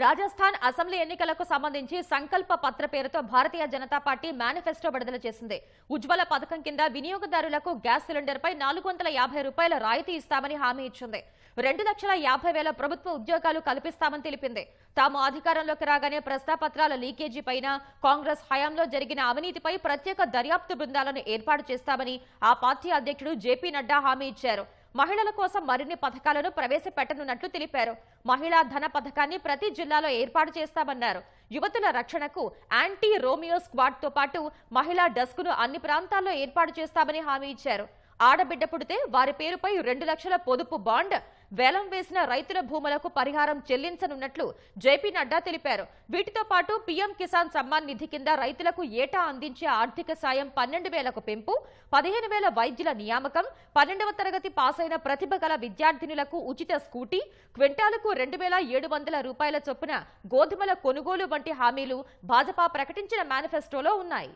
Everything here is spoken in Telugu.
రాజస్థాన్ అసెంబ్లీ ఎన్నికలకు సంబంధించి సంకల్ప పత్ర పేరుతో భారతీయ జనతా పార్టీ మేనిఫెస్టో విడుదల చేసింది ఉజ్వల పథకం కింద వినియోగదారులకు గ్యాస్ సిలిండర్పై నాలుగు రూపాయల రాయితీ ఇస్తామని హామీ ఇచ్చింది రెండు లక్షల యాభై వేల ప్రభుత్వ ఉద్యోగాలు కల్పిస్తామని తెలిపింది తాము అధికారంలోకి రాగానే ప్రస్తాపత్రాల లీకేజీ పైన కాంగ్రెస్ హయాంలో జరిగిన అవినీతిపై ప్రత్యేక దర్యాప్తు బృందాలను ఏర్పాటు చేస్తామని ఆ పార్టీ అధ్యక్షుడు జేపీ నడ్డా హామీ ఇచ్చారు మహిళల కోసం మరిన్ని పథకాలను ప్రవేశపెట్టనున్నట్లు తెలిపారు మహిళా ధన పథకాన్ని ప్రతి జిల్లాలో ఏర్పాటు చేస్తామన్నారు యువతుల రక్షణకు యాంటీ రోమియో స్క్వాడ్తో పాటు మహిళా డెస్క్ను అన్ని ప్రాంతాల్లో ఏర్పాటు చేస్తామని హామీ ఇచ్చారు ఆడబిడ్డ పుడితే వారి పేరుపై రెండు లక్షల పొదుపు బాండ్ వేలం వేసిన రైతుల భూములకు పరిహారం చెల్లించనున్నట్లు జేపీ నడ్డా తెలిపారు వీటితో పాటు పీఎం కిసాన్ సమ్మాన్ నిధి కింద రైతులకు ఏటా అందించే ఆర్థిక సాయం పన్నెండు వేలకు పెంపు పదిహేను వేల వైద్యుల నియామకం పన్నెండవ తరగతి పాస్ అయిన ప్రతిభ గల విద్యార్థినులకు ఉచిత స్కూటీ క్వింటాలకు రెండు వేల ఏడు వందల రూపాయల చొప్పున గోధుమల కొనుగోలు వంటి హామీలు భాజపా ప్రకటించిన మేనిఫెస్టోలో ఉన్నాయి